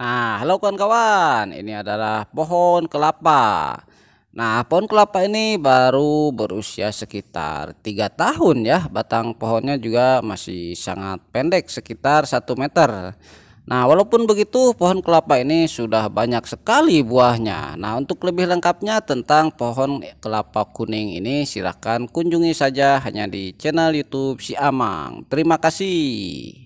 Nah, halo kawan-kawan, ini adalah pohon kelapa. Nah, pohon kelapa ini baru berusia sekitar tiga tahun ya. Batang pohonnya juga masih sangat pendek, sekitar satu meter. Nah, walaupun begitu, pohon kelapa ini sudah banyak sekali buahnya. Nah, untuk lebih lengkapnya tentang pohon kelapa kuning ini, silahkan kunjungi saja hanya di channel YouTube Si Amang. Terima kasih.